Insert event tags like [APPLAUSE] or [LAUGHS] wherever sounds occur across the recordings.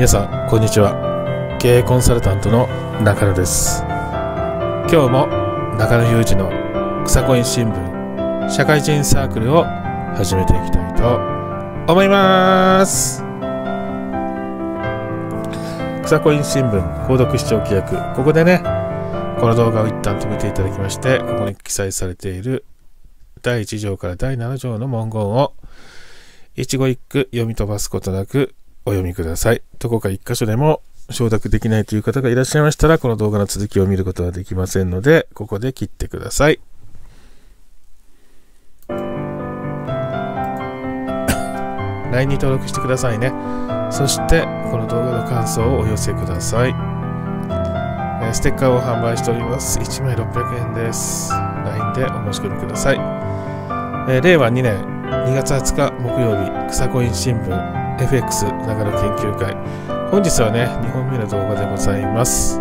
皆さんこんにちは経営コンサルタントの中野です今日も中野裕二の草コイン新聞社会人サークルを始めていきたいと思います草コイン新聞購読視聴規約ここでねこの動画を一旦止めていただきましてここに記載されている第1条から第7条の文言を一語一句読み飛ばすことなくお読みください。どこか1箇所でも承諾できないという方がいらっしゃいましたら、この動画の続きを見ることはできませんので、ここで切ってください。LINE [COUGHS] に登録してくださいね。そして、この動画の感想をお寄せください。えステッカーを販売しております。1枚600円です。LINE でお申し込みください。え令和2年2月20日木曜日、草コイン新聞 FX ながら研究会本日はね2本目の動画でございます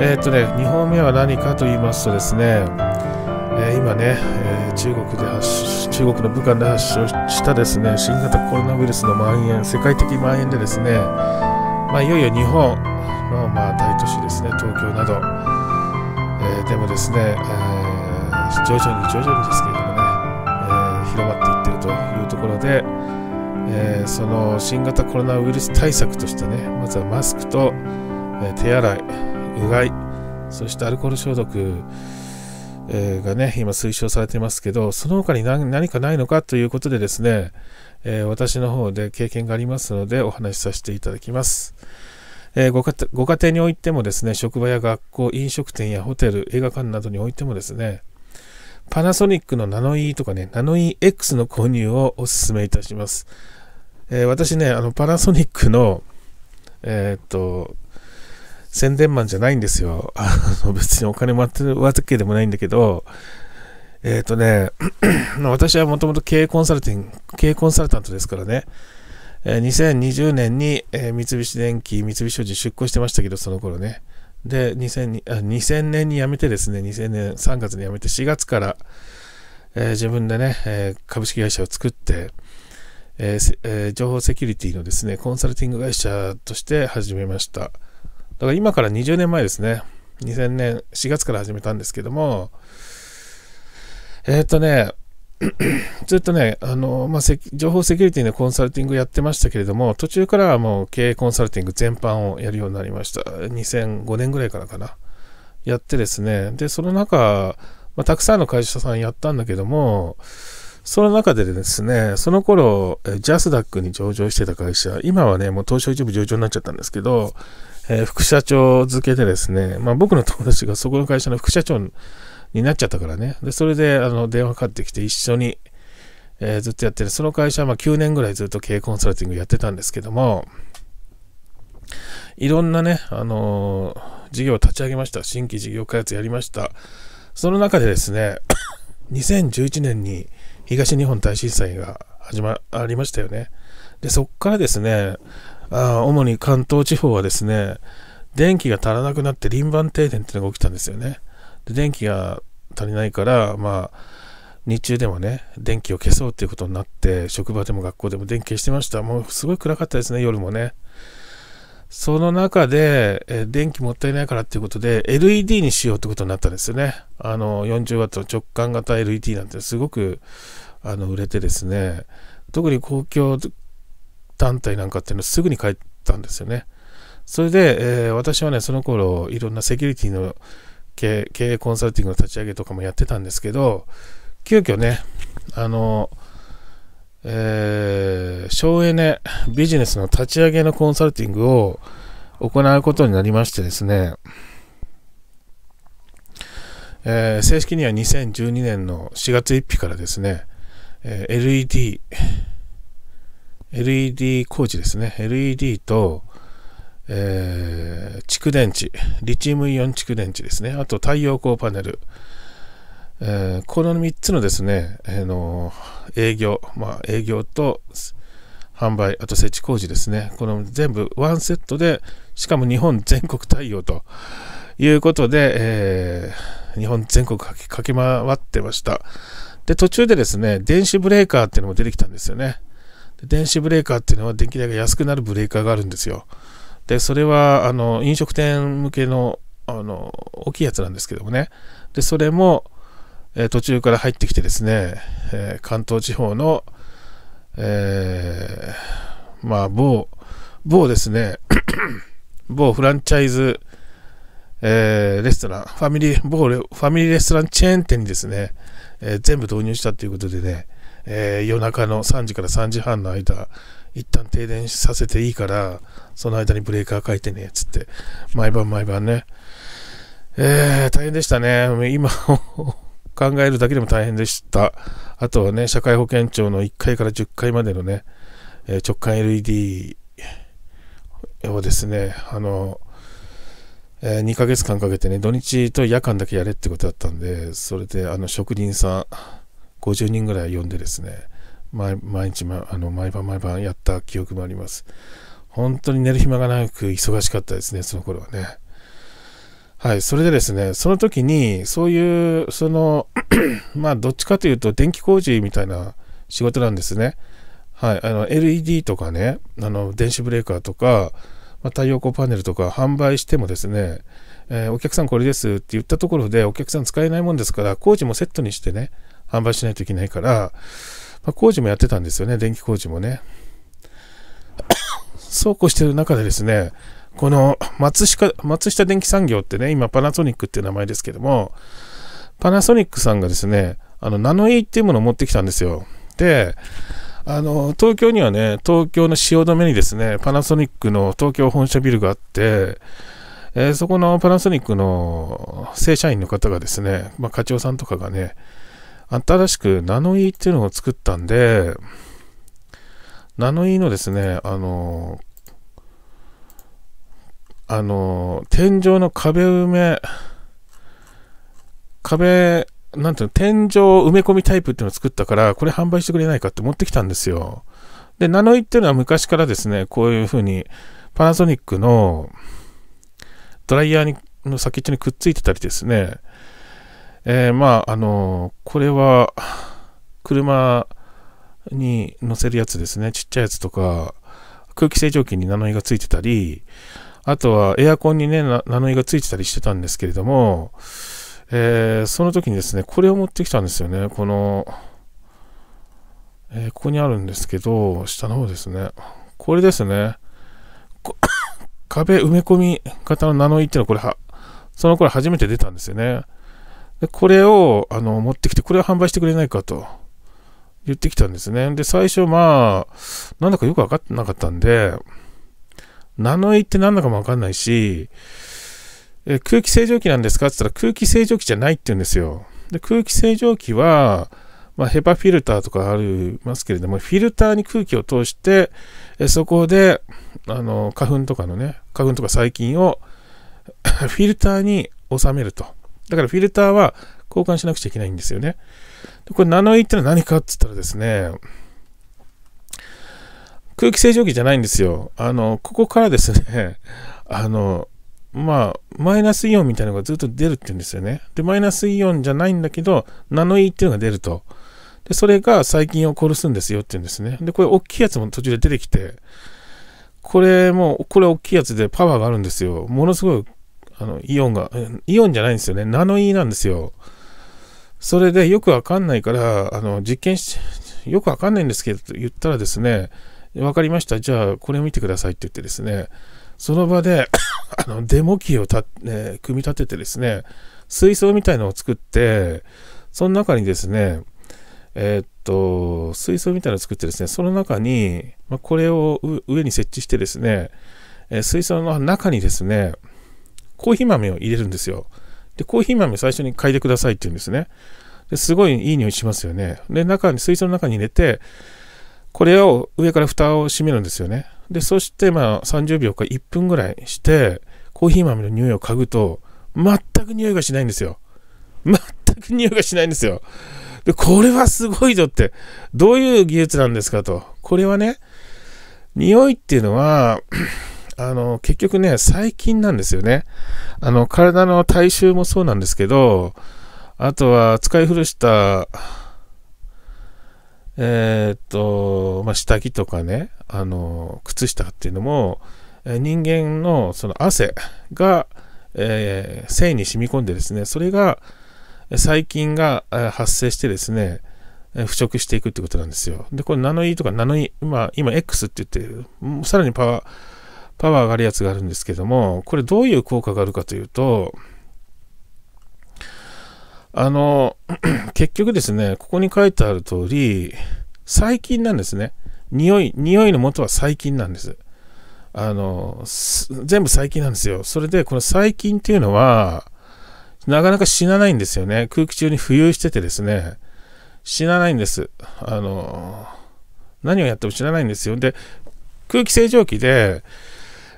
えー、っとね2本目は何かと言いますとですね、えー、今ね、えー、中国で発中国の武漢で発症したですね新型コロナウイルスの蔓延世界的蔓延でですねまあ、いよいよ日本の、まあ、大都市ですね東京など、えでもですね、え徐々に徐々にですけれどもね、え広まっていってるというところで、えー、その新型コロナウイルス対策としてねまずはマスクと、えー、手洗いうがいそしてアルコール消毒、えー、がね今推奨されていますけどその他に何かないのかということでですね、え私の方で経験がありますのでお話しさせていただきます。えご家ご家庭においてもですね、職場や学校、飲食店やホテル、映画館などにおいてもですね、パナソニックのナノイ、e、ーとかね、ナノイ、e、ー X の購入をお勧めいたします。えー、私ね、あの、パナソニックの、えー、っと、宣伝マンじゃないんですよ。[LAUGHS] あの、別にお金もらってるわけでもないんだけど、えー、っとね、[CLEARS THROAT] 私はもともと経営コンサルティング、経営コンサルタントですからね、えー、2020年に、え三菱電機、三菱商事出向してましたけど、その頃ね。で、2000, 2000年に辞めてですね、2000年3月に辞めて、4月から、え自分でね、え株式会社を作って、えーえー、情報セキュリティのですね、コンサルティング会社として始めました。だから今から20年前ですね。2000年4月から始めたんですけども、えー、っとね、[CLEARS THROAT] ずっとね、あの、まあ、情報セキュリティのコンサルティングやってましたけれども、途中からはもう経営コンサルティング全般をやるようになりました。2005年ぐらいからかな。やってですね、で、その中、まあ、たくさんの会社さんやったんだけども、その中でですね、その頃、ジャスダックに上場してた会社、今はね、もう東証一部上場になっちゃったんですけど、えー、副社長付けでですね、まあ、僕の友達がそこの会社の副社長になっちゃったからね、でそれであの電話かかってきて一緒に、えー、ずっとやってる、その会社はま9年ぐらいずっと経営コンサルティングやってたんですけども、いろんなね、あのー、事業を立ち上げました。新規事業開発やりました。その中でですね、2011 [COUGHS] 年に、東日本大震災が始まりましたよね。で、そこからですね、あ主に関東地方はですね、電気が足らなくなって輪番停電っていうのが起きたんですよね。で、電気が足りないから、まあ、日中でもね、電気を消そうということになって、職場でも学校でも電気消してました。もうすごい暗かったですね、夜もね。その中で、え電気もったいないからっていうことで、LED にしようってことになったんですよね。あの、40W の直感型 LED なんてすごく、あの、売れてですね、特に公共団体なんかっていうのはすぐに帰ったんですよね。それで、えー、私はね、その頃、いろんなセキュリティの経営コンサルティングの立ち上げとかもやってたんですけど、急遽ね、あの、えー、省エネビジネスの立ち上げのコンサルティングを行うことになりましてですね、えー、正式には2012年の4月1日からですね、えー、LED、LED 工事ですね、LED と、えー、蓄電池、リチウムイオン蓄電池ですね、あと太陽光パネル、えー、この3つのですね、えー、の営業、まあ、営業と販売、あと設置工事ですね、この全部ワンセットで、しかも日本全国対応ということで、えー、日本全国駆け回ってました。で、途中でですね、電子ブレーカーっていうのも出てきたんですよね。電子ブレーカーっていうのは電気代が安くなるブレーカーがあるんですよ。で、それは、あの、飲食店向けの、あの、大きいやつなんですけどもね。で、それも、え途中から入ってきてですね、え関東地方の、えー、まあ、某、某ですね、[COUGHS] 某フランチャイズ、えー、レストラン、ファミリー、某ファミリーレストランチェーン店にですね、えー、全部導入したということでね、えー、夜中の3時から3時半の間、一旦停電させていいから、その間にブレーカー書いてね、つって、毎晩毎晩ね、えー、大変でしたね。今考えるだけでも大変でした。あとはね、社会保険庁の1階から10階までのね、え直感 LED をですね、あの、え2ヶ月間かけてね、土日と夜間だけやれってことだったんで、それであの職人さん50人ぐらい呼んでですね、毎日、ま、あの毎晩毎晩やった記憶もあります。本当に寝る暇がなく忙しかったですね、その頃はね。はい、それでですね、その時に、そういう、その [CLEARS THROAT] まあ、どっちかというと、電気工事みたいな仕事なんですね。はい、あの、LED とかね、あの、電子ブレーカーとか、まあ、太陽光パネルとか販売してもですね、えー、お客さんこれですって言ったところで、お客さん使えないもんですから、工事もセットにしてね、販売しないといけないから、まあ、工事もやってたんですよね、電気工事もね。[COUGHS] そうこうしてる中でですね、この松下、松下電気産業ってね、今パナソニックっていう名前ですけども、パナソニックさんがですね、あの、ナノイ、ーっていうものを持ってきたんですよ。で、あの、東京にはね、東京の汐留にですね、パナソニックの東京本社ビルがあって、えー、そこのパナソニックの正社員の方がですね、まあ、課長さんとかがね、新しくナノイ、ーっていうのを作ったんで、ナノイ、ーのですね、あの、あの、天井の壁埋め、壁、なんていうの、天井埋め込みタイプっていうのを作ったから、これ販売してくれないかって持ってきたんですよ。で、ナノイっていうのは昔からですね、こういうふうに、パナソニックのドライヤーにの先っちょにくっついてたりですね、えー、まあ、あの、これは、車に乗せるやつですね、ちっちゃいやつとか、空気清浄機にナノイがついてたり、あとはエアコンにね、ナノイがついてたりしてたんですけれども、えー、その時にですね、これを持ってきたんですよね。この、えー、ここにあるんですけど、下の方ですね。これですね。[COUGHS] 壁埋め込み型のナノイっていうのは、これは、その頃初めて出たんですよね。でこれをあの持ってきて、これを販売してくれないかと言ってきたんですね。で、最初、まあ、なんだかよくわかってなかったんで、ナノイって何だかもわかんないし、え空気清浄機なんですかって言ったら空気清浄機じゃないって言うんですよ。で空気清浄機は、まあ、ヘパフィルターとかありますけれども、フィルターに空気を通して、えそこであの花粉とかのね、花粉とか細菌を [COUGHS] フィルターに収めると。だからフィルターは交換しなくちゃいけないんですよね。でこれナノイってのは何かって言ったらですね、空気清浄機じゃないんですよ。あの、ここからですね、[LAUGHS] あの、まあ、マイナスイオンみたいなのがずっと出るって言うんですよね。で、マイナスイオンじゃないんだけど、ナノイ、ーっていうのが出ると。で、それが細菌を殺すんですよって言うんですね。で、これ大きいやつも途中で出てきて、これも、これ大きいやつでパワーがあるんですよ。ものすごい、あの、イオンが、イオンじゃないんですよね。ナノイ、ーなんですよ。それでよくわかんないから、あの、実験し、よくわかんないんですけど、言ったらですね、わかりました。じゃあ、これを見てくださいって言ってですね、その場で [COUGHS] あの、デモ機をた、ね、組み立ててですね、水槽みたいのを作って、その中にですね、えー、っと、水槽みたいのを作ってですね、その中に、まあ、これを上に設置してですね、えー、水槽の中にですね、コーヒー豆を入れるんですよ。で、コーヒー豆最初に嗅いでくださいって言うんですね。ですごいいい匂いしますよね。で、中に、水槽の中に入れて、これを上から蓋を閉めるんですよね。で、そしてまあ30秒か1分ぐらいして、コーヒー豆の匂いを嗅ぐと、全く匂いがしないんですよ。全く匂いがしないんですよ。で、これはすごいぞって、どういう技術なんですかと。これはね、匂いっていうのは、[CLEARS THROAT] あの、結局ね、細菌なんですよね。あの、体の体臭もそうなんですけど、あとは使い古したえー、っと、まあ、下着とかね、あの、靴下っていうのも、人間のその汗が、えー、繊維に染み込んでですね、それが細菌が発生してですね、腐食していくってことなんですよ。で、これナノイ、e、とかナノイ、e、今、今 X って言って、さらにパワー、パワー上がるやつがあるんですけども、これどういう効果があるかというと、あの、[CLEARS THROAT] 結局ですね、ここに書いてある通り、細菌なんですね。匂い、匂いの元は細菌なんです。あの、全部細菌なんですよ。それで、この細菌っていうのは、なかなか死なないんですよね。空気中に浮遊しててですね、死なないんです。あの、何をやっても死なないんですよ。で、空気清浄機で、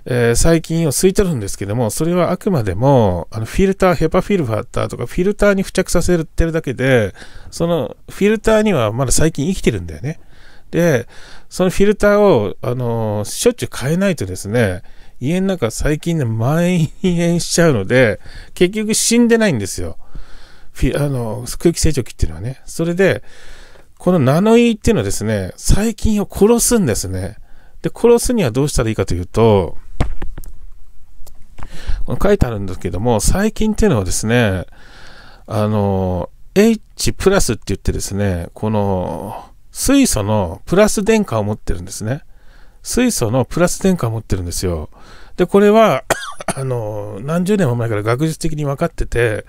えー、細菌を吸い取るんですけども、それはあくまでも、あのフィルター、ヘパフィルターとかフィルターに付着させてるだけで、そのフィルターにはまだ細菌生きてるんだよね。で、そのフィルターを、あのー、しょっちゅう変えないとですね、家の中最近で蔓延しちゃうので、結局死んでないんですよ。フィあの、空気清浄機っていうのはね。それで、このナノイーっていうのはですね、細菌を殺すんですね。で、殺すにはどうしたらいいかというと、書いてあるんですけども、最近っていうのはですね、あの、H プラスって言ってですね、この水素のプラス電荷を持ってるんですね。水素のプラス電荷を持ってるんですよ。で、これは [COUGHS] あの、何十年も前から学術的に分かってて、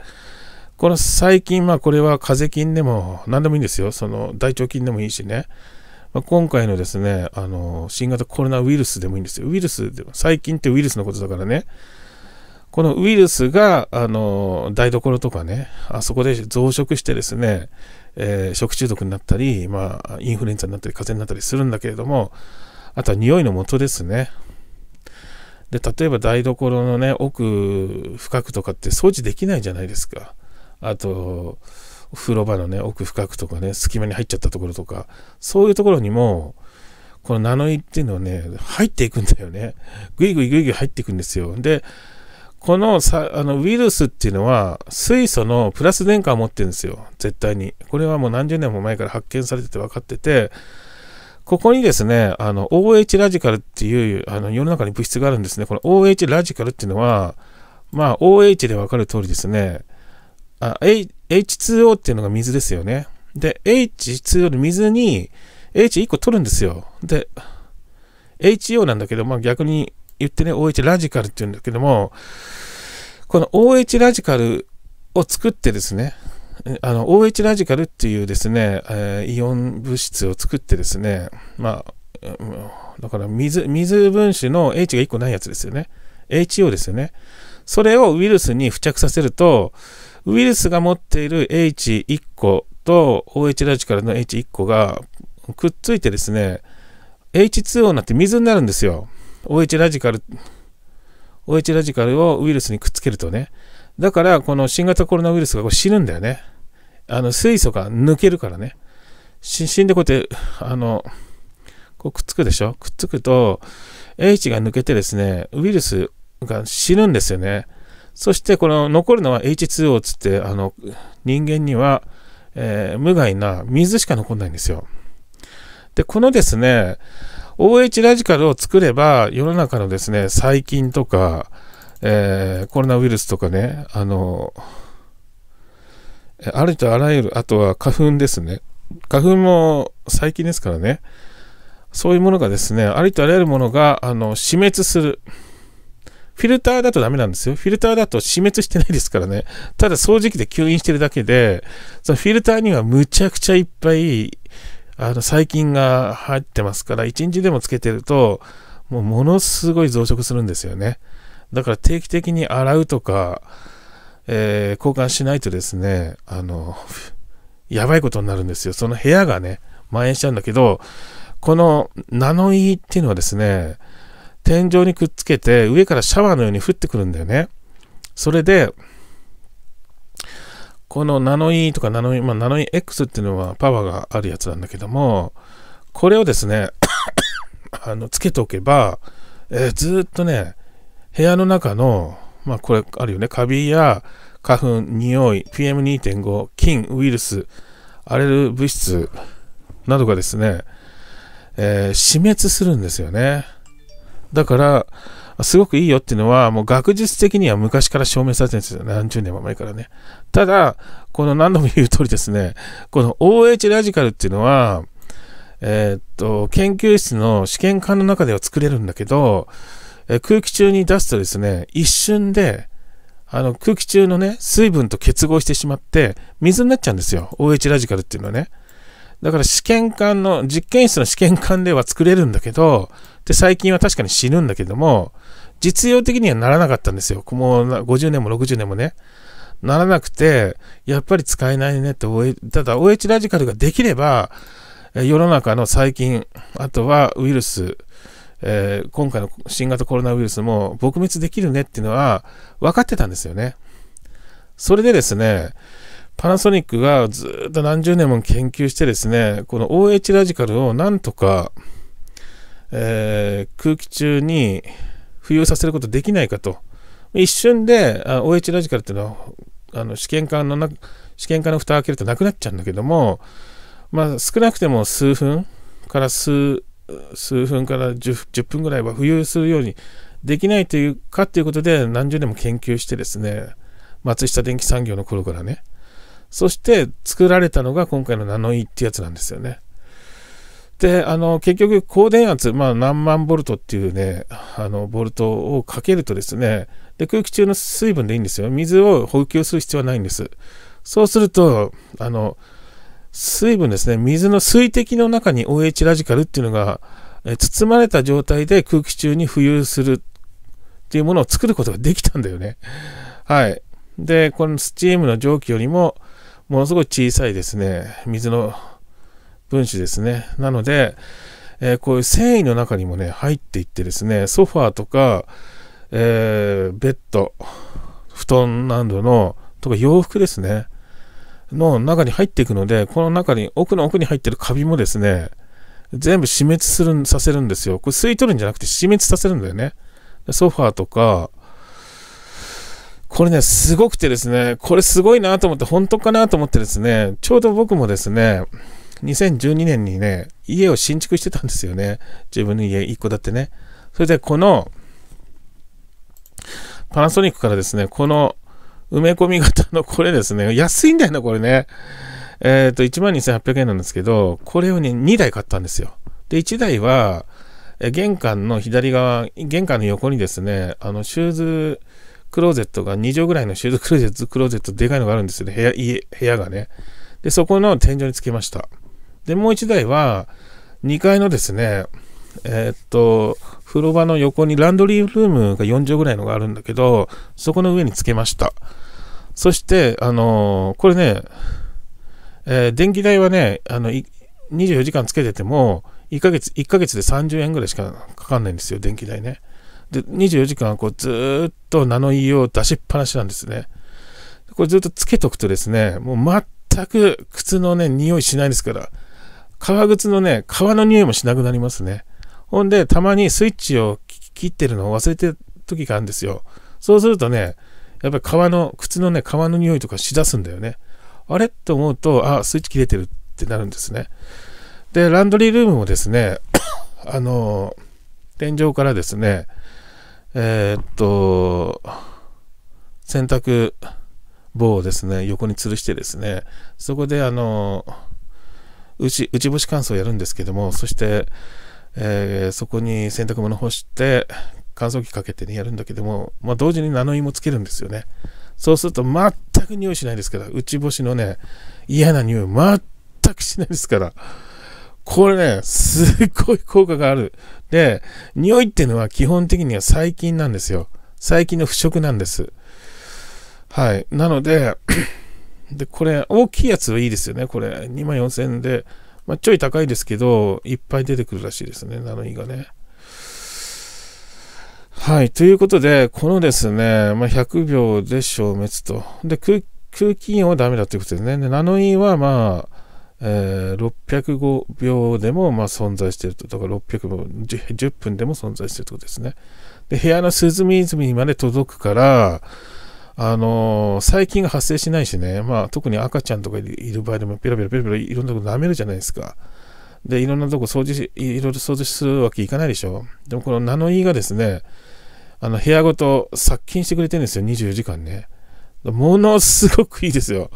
この最近、まあこれは風邪菌でも何でもいいんですよ。その大腸菌でもいいしね。まあ、今回のですね、あの、新型コロナウイルスでもいいんですよ。ウイルスでも、細菌ってウイルスのことだからね。このウイルスが、あの、台所とかね、あそこで増殖してですね、えー、食中毒になったり、まあ、インフルエンザになったり、風邪になったりするんだけれども、あとは匂いの元ですね。で、例えば台所のね、奥深くとかって掃除できないじゃないですか。あと、風呂場のね、奥深くとかね、隙間に入っちゃったところとか、そういうところにも、このナノイっていうのはね、入っていくんだよね。ぐいぐいぐいぐい入っていくんですよ。で、このさあのウイルスっていうのは水素のプラス電荷を持ってるんですよ絶対にこれはもう何十年も前から発見されてて分かっててここにですねあの OH ラジカルっていうあの世の中に物質があるんですねこの OH ラジカルっていうのはまあ OH で分かる通りですねあ H2O っていうのが水ですよねで H2O の水に H1 個取るんですよで HO なんだけど、まあ、逆に言ってね、OH ラジカルって言うんだけども、この OH ラジカルを作ってですね、あの、OH ラジカルっていうですね、えー、イオン物質を作ってですね、まあ、だから水、水分子の H が1個ないやつですよね。HO ですよね。それをウイルスに付着させると、ウイルスが持っている H1 個と OH ラジカルの H1 個がくっついてですね、H2O になって水になるんですよ。OH ラジカル、OH ラジカルをウイルスにくっつけるとね。だから、この新型コロナウイルスがこう死ぬんだよね。あの、水素が抜けるからね。死んでこうやって、あの、こうくっつくでしょくっつくと、H が抜けてですね、ウイルスが死ぬんですよね。そして、この残るのは H2O つって、あの、人間には、えー、無害な水しか残んないんですよ。で、このですね、OH ラジカルを作れば、世の中のですね、細菌とか、えー、コロナウイルスとかね、あの、ありとあらゆる、あとは花粉ですね。花粉も細菌ですからね。そういうものがですね、ありとあらゆるものが、あの、死滅する。フィルターだとダメなんですよ。フィルターだと死滅してないですからね。ただ掃除機で吸引してるだけで、そのフィルターにはむちゃくちゃいっぱいあの、細菌が入ってますから、1日でもつけてると、もうものすごい増殖するんですよね。だから定期的に洗うとか、えー、交換しないとですね、あの、やばいことになるんですよ。その部屋がね、蔓延しちゃうんだけど、このナノイーっていうのはですね、天井にくっつけて上からシャワーのように降ってくるんだよね。それで、このナノイ、e、とかナノイ、e、まあ、ナノイ、e、X っていうのはパワーがあるやつなんだけども、これをですね [COUGHS] あの、つけておけば、えー、ずっとね、部屋の中の、まあ、これあるよね、カビや花粉、匂い、PM2.5、菌、ウイルス、荒れる物質などがですね、えー、死滅するんですよね。だから、すごくいいよっていうのは、もう学術的には昔から証明されてるんですよ。何十年も前からね。ただ、この何度も言う通りですね、この OH ラジカルっていうのは、えー、っと、研究室の試験管の中では作れるんだけど、え空気中に出すとですね、一瞬で、あの空気中のね、水分と結合してしまって、水になっちゃうんですよ。OH ラジカルっていうのはね。だから試験管の、実験室の試験管では作れるんだけど、で、最近は確かに死ぬんだけども、実用的にはならなかったんですよ。もう50年も60年もね。ならなくて、やっぱり使えないねって、ただ OH ラジカルができれば、世の中の細菌、あとはウイルス、えー、今回の新型コロナウイルスも撲滅できるねっていうのは分かってたんですよね。それでですね、パナソニックがずっと何十年も研究してですね、この OH ラジカルをなんとか、えー、空気中に浮遊させることできないかと。一瞬で、OH ラジカルっていうのは、あの試験管のな、試験管の蓋を開けるとなくなっちゃうんだけども、まあ、少なくても数分から数、数分から 10, 10分ぐらいは浮遊するようにできないというかっていうことで何十年も研究してですね、松下電機産業の頃からね、そして作られたのが今回のナノイ、e、ってやつなんですよね。で、あの、結局、高電圧、まあ、何万ボルトっていうね、あの、ボルトをかけるとですね、で、空気中の水分でいいんですよ。水を補給する必要はないんです。そうすると、あの、水分ですね、水の水滴の中に OH ラジカルっていうのが、え包まれた状態で空気中に浮遊するっていうものを作ることができたんだよね。はい。で、このスチームの蒸気よりも、ものすごい小さいですね、水の分子ですね。なので、えー、こういう繊維の中にもね、入っていってですね、ソファーとか、えー、ベッド、布団などの、とか洋服ですね、の中に入っていくので、この中に、奥の奥に入ってるカビもですね、全部死滅するさせるんですよ。これ吸い取るんじゃなくて死滅させるんだよね。ソファーとか、これね、すごくてですね、これすごいなと思って、本当かなと思ってですね、ちょうど僕もですね、2012年にね、家を新築してたんですよね。自分の家、一だってね。それで、この、パナソニックからですね、この埋め込み型のこれですね、安いんだよな、これね。えっ、ー、と、12,800円なんですけど、これをね、2台買ったんですよ。で、1台は、玄関の左側、玄関の横にですね、あの、シューズクローゼットが2畳ぐらいのシューズクローゼット、クローゼットでかいのがあるんですよね、部屋、家、部屋がね。で、そこの天井につけました。で、もう1台は、2階のですね、えー、っと、風呂場の横にランドリールームが4畳ぐらいのがあるんだけど、そこの上につけました。そして、あのー、これね、えー、電気代はね、あの、24時間つけてても、1ヶ月、1ヶ月で30円ぐらいしかかかんないんですよ、電気代ね。で、24時間、こう、ずっとナノイーを出しっぱなしなんですね。これずっとつけとくとですね、もう全く靴のね、匂いしないですから。革靴のね、革の匂いもしなくなりますね。ほんで、たまにスイッチを切ってるのを忘れてる時があるんですよ。そうするとね、やっぱり革の、靴のね、革の匂いとかしだすんだよね。あれっ思うと、あ、スイッチ切れてるってなるんですね。で、ランドリールームもですね、[COUGHS] あの、天井からですね、えー、っと、洗濯棒をですね、横に吊るしてですね、そこであの、内内干し乾燥やるんですけども、そして、えー、そこに洗濯物干して、乾燥機かけてね、やるんだけども、まあ、同時にナノイもつけるんですよね。そうすると全く匂いしないですから、内干しのね、嫌な匂い全くしないですから、これね、すっごい効果がある。で、匂いっていうのは基本的には細菌なんですよ。細菌の腐食なんです。はい。なのでで、これ、大きいやつはいいですよね、これ。2万4000円で。まあ、ちょい高いですけど、いっぱい出てくるらしいですね、ナノイ、ーがね。はい。ということで、このですね、まあ、100秒で消滅と。で、空気音はダメだということですね。でナノイ、ーは、まあ、えー、605秒でもまあ存在していると。だから600秒10、10分でも存在しているということですね。で、部屋の隅々まで届くから、あのー、細菌が発生しないしね、まあ、特に赤ちゃんとかいる場合でも、ペラペラペラペラいろんなとこ舐めるじゃないですか。で、いろんなとこ掃除し、いろいろ掃除するわけいかないでしょ。でも、このナノイーがですね、あの、部屋ごと殺菌してくれてるんですよ、24時間ね。ものすごくいいですよ。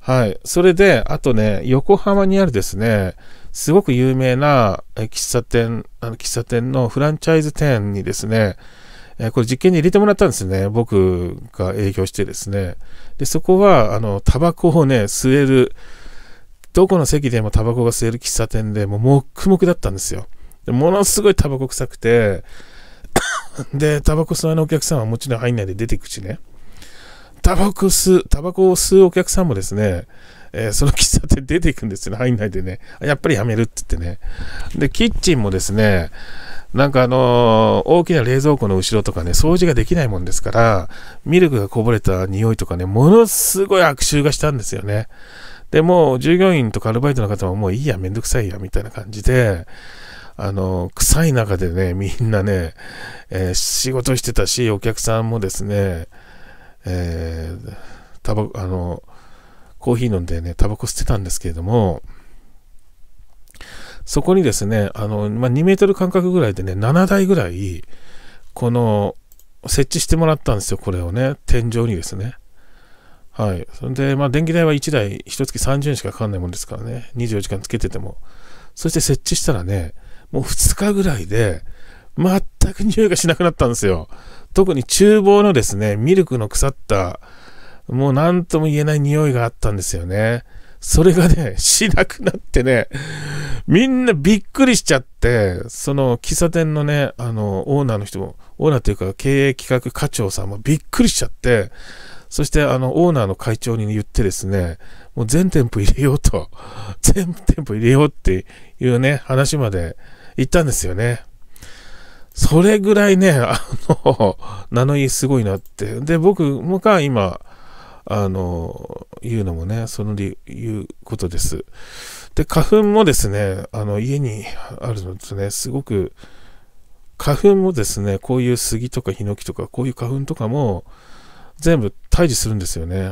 はい。それで、あとね、横浜にあるですね、すごく有名な喫茶店、あの喫茶店のフランチャイズ店にですね、えこれ実験に入れてもらったんですね。僕が営業してですね。で、そこは、あの、タバコをね、吸える、どこの席でもタバコが吸える喫茶店でもう黙々だったんですよ。でものすごいタバコ臭くて、[COUGHS] で、タバコ吸わないお客さんはもちろん入んないで出てくしね。タバコ吸う、タバコを吸うお客さんもですね、えー、その喫茶店出ていくんですよね。入んないでね。やっぱりやめるって言ってね。で、キッチンもですね、なんかあのー、大きな冷蔵庫の後ろとかね、掃除ができないもんですから、ミルクがこぼれた匂いとかね、ものすごい悪臭がしたんですよね。で、もう従業員とかアルバイトの方ももういいや、めんどくさいや、みたいな感じで、あの、臭い中でね、みんなね、えー、仕事してたし、お客さんもですね、えー、タバコ、あの、コーヒー飲んでね、タバコ吸ってたんですけれども、そこにですね、あの、まあ、2メートル間隔ぐらいでね、7台ぐらい、この、設置してもらったんですよ、これをね、天井にですね。はい。それで、まあ、電気代は1台、1月30円しかかかんないもんですからね、24時間つけてても。そして設置したらね、もう2日ぐらいで、全く匂いがしなくなったんですよ。特に厨房のですね、ミルクの腐った、もう何とも言えない匂いがあったんですよね。それがね、[LAUGHS] しなくなってね、みんなびっくりしちゃって、その喫茶店のね、あの、オーナーの人も、オーナーというか経営企画課長さんもびっくりしちゃって、そしてあの、オーナーの会長に言ってですね、もう全店舗入れようと、[LAUGHS] 全店舗入れようっていうね、話まで行ったんですよね。それぐらいね、あの、[LAUGHS] 名のいいすごいなって。で、僕もは今、あの、いうのもね、その理いうことです。で、花粉もですね、あの、家にあるのですね、すごく、花粉もですね、こういう杉とかヒノキとか、こういう花粉とかも、全部退治するんですよね。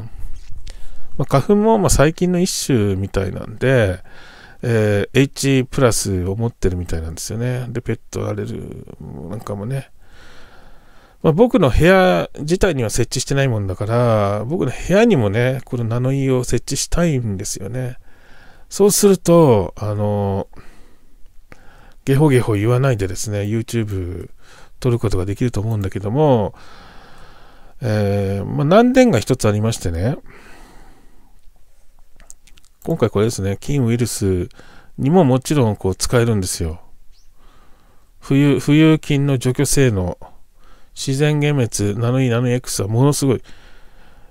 まあ、花粉もま最近の一種みたいなんで、えー、H プラスを持ってるみたいなんですよね。で、ペットアレルなんかもね、まあ、僕の部屋自体には設置してないもんだから、僕の部屋にもね、このナノイ、ーを設置したいんですよね。そうすると、あの、ゲホゲホ言わないでですね、YouTube 撮ることができると思うんだけども、えー、まあ、難点が一つありましてね、今回これですね、菌ウイルスにももちろんこう使えるんですよ。冬、冬菌の除去性能。自然幻滅ナノーナノ X はものすごい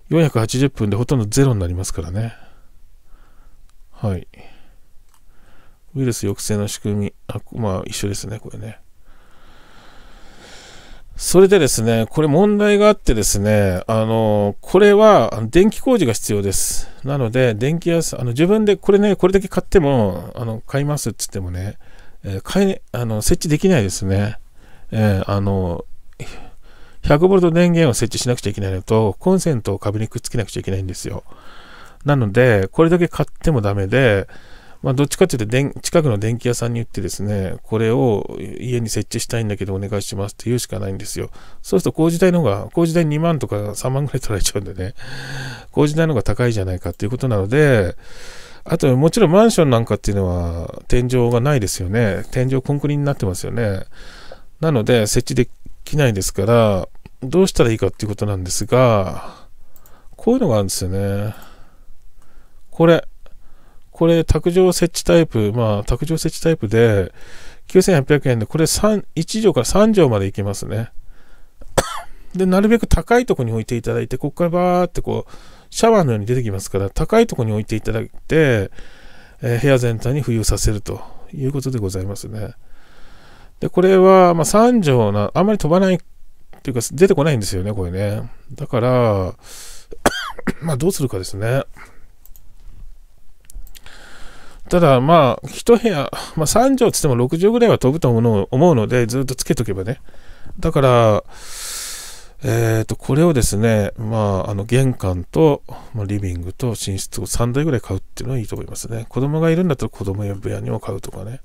480分でほとんどゼロになりますからねはいウイルス抑制の仕組みあまあ一緒ですねこれねそれでですね、これ問題があってですね、あの、これは電気工事が必要です。なので、電気屋さん、あの自分でこれね、これだけ買っても、あの買いますって言ってもね、えー、買い、あの設置できないですね。えー、あの、100V 電源を設置しなくちゃいけないのと、コンセントを壁にくっつけなくちゃいけないんですよ。なので、これだけ買ってもダメで、まあ、どっちかっていうと近くの電気屋さんに行ってですね、これを家に設置したいんだけどお願いしますって言うしかないんですよ。そうすると工事代の方が、工事代2万とか3万ぐらい取られちゃうんでね、工事代の方が高いじゃないかっていうことなので、あと、もちろんマンションなんかっていうのは天井がないですよね。天井コンクリになってますよね。なので、設置できないですから、どうしたらいいかっていうことなんですが、こういうのがあるんですよね。これ、これ、卓上設置タイプ、まあ、卓上設置タイプで、9800円で、これ3、1畳から3畳までいきますね。で、なるべく高いとこに置いていただいて、ここからバーってこう、シャワーのように出てきますから、高いとこに置いていただいて、えー、部屋全体に浮遊させるということでございますね。で、これは、まあ、3畳な、あまり飛ばないていうか、出てこないんですよね、これね。だから、[COUGHS] まあ、どうするかですね。ただ、まあ、1部屋、まあ、3畳つっても6畳ぐらいは飛ぶと思うので、ずっとつけとけばね。だから、えっ、ー、と、これをですね、まあ、あの、玄関と、まあ、リビングと寝室を3台ぐらい買うっていうのはいいと思いますね。子供がいるんだったら子供部屋にも買うとかね。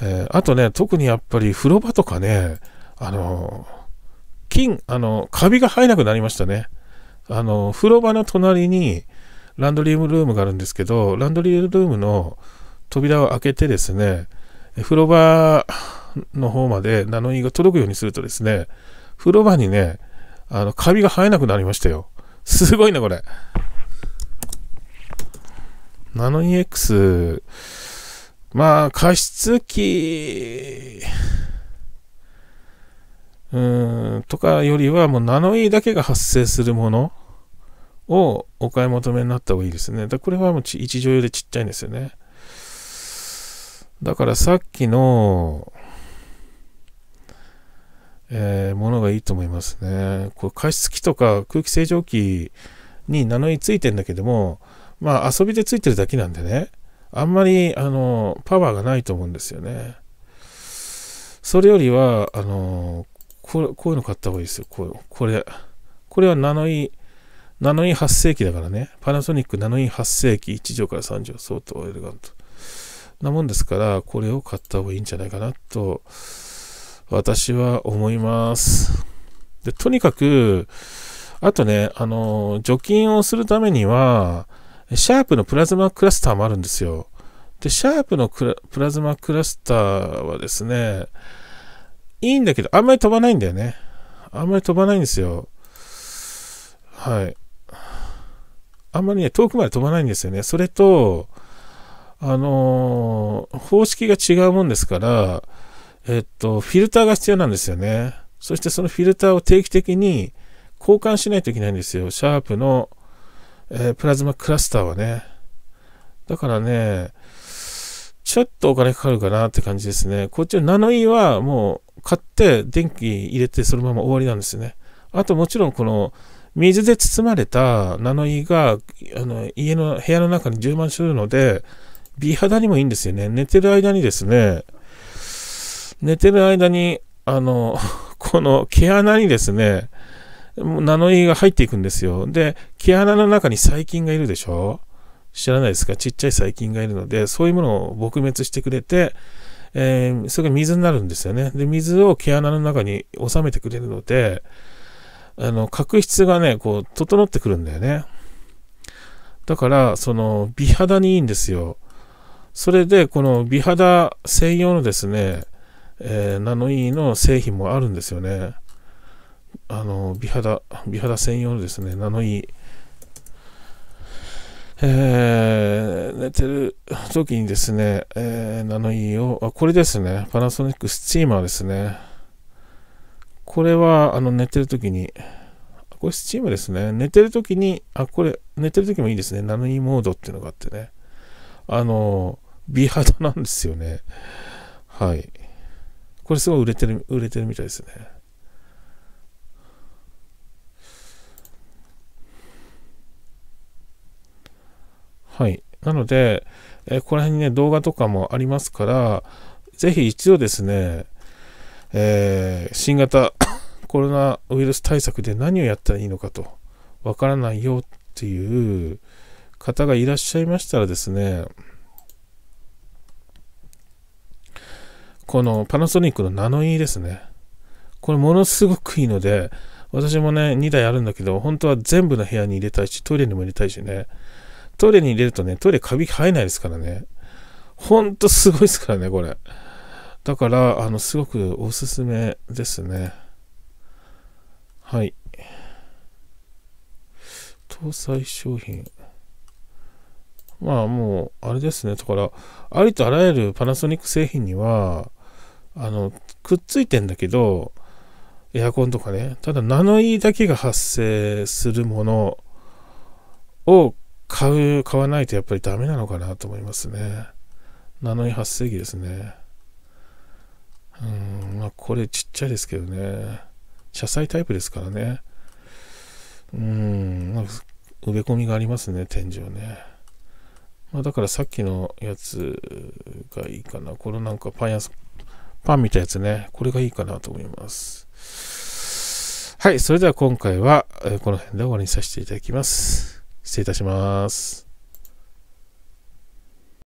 えー、あとね、特にやっぱり風呂場とかね、あのー菌、あの、カビが生えなくなりましたね。あの、風呂場の隣にランドリームルームがあるんですけど、ランドリールームの扉を開けてですね、風呂場の方までナノイーが届くようにするとですね、風呂場にね、あの、カビが生えなくなりましたよ。すごいな、これ。ナノイー X、まあ、加湿器、うーんとかよりはもうナノイーだけが発生するものをお買い求めになった方がいいですね。だこれはもう一乗用でちっちゃいんですよね。だからさっきの、えー、ものがいいと思いますね。これ加湿器とか空気清浄機にナノイーついてんだけども、まあ遊びでついてるだけなんでね、あんまりあのパワーがないと思うんですよね。それよりは、あのこれ、こういうの買った方がいいですよ。こうこれ、これはナノイ、ナノイ8世紀だからね。パナソニックナノイ8世紀1畳から3畳相当エレガント。なもんですから、これを買った方がいいんじゃないかなと、私は思います。で、とにかく、あとね、あの、除菌をするためには、シャープのプラズマクラスターもあるんですよ。で、シャープのプラズマクラスターはですね、いいんだけど、あんまり飛ばないんだよね。あんまり飛ばないんですよ。はい。あんまりね、遠くまで飛ばないんですよね。それと、あのー、方式が違うもんですから、えっと、フィルターが必要なんですよね。そしてそのフィルターを定期的に交換しないといけないんですよ。シャープの、えー、プラズマクラスターはね。だからね、ちょっとお金かかるかなって感じですね。こっちのナノイ、e、はもう、買って電気入れてそのまま終わりなんですよね。あともちろんこの水で包まれたナノイーがあの家の部屋の中に充満するので美肌にもいいんですよね。寝てる間にですね、寝てる間にあの [LAUGHS] この毛穴にですね、ナノイーが入っていくんですよ。で、毛穴の中に細菌がいるでしょ知らないですかちっちゃい細菌がいるので、そういうものを撲滅してくれて、えー、それが水になるんですよね。で、水を毛穴の中に収めてくれるので、あの、角質がね、こう、整ってくるんだよね。だから、その、美肌にいいんですよ。それで、この美肌専用のですね、えー、ナノイ、ーの製品もあるんですよね。あの、美肌、美肌専用のですね、ナノイ、ーえー、寝てる時にですね、えー、ナノイーを、あ、これですね。パナソニックスチーマーですね。これは、あの、寝てる時に、これスチームですね。寝てる時に、あ、これ、寝てる時もいいですね。ナノイーモードっていうのがあってね。あの、美肌なんですよね。はい。これすごい売れてる、売れてるみたいですね。はい。なので、えー、ここら辺にね、動画とかもありますから、ぜひ一度ですね、えー、新型 [COUGHS] コロナウイルス対策で何をやったらいいのかと、わからないよっていう方がいらっしゃいましたらですね、このパナソニックのナノイ、ーですね。これものすごくいいので、私もね、2台あるんだけど、本当は全部の部屋に入れたいし、トイレにも入れたいしね、トイレに入れるとね、トイレカビ生えないですからね。ほんとすごいですからね、これ。だから、あの、すごくおすすめですね。はい。搭載商品。まあもう、あれですね。だから、ありとあらゆるパナソニック製品には、あの、くっついてんだけど、エアコンとかね、ただナノイ、ーだけが発生するものを買う、買わないとやっぱりダメなのかなと思いますね。ナノイ8世紀ですね。うん、まあこれちっちゃいですけどね。車載タイプですからね。うん、まあ、植え込みがありますね、天井ね。まあだからさっきのやつがいいかな。このなんかパン屋さん、パンみたいなやつね。これがいいかなと思います。はい、それでは今回はこの辺で終わりにさせていただきます。失礼いたします。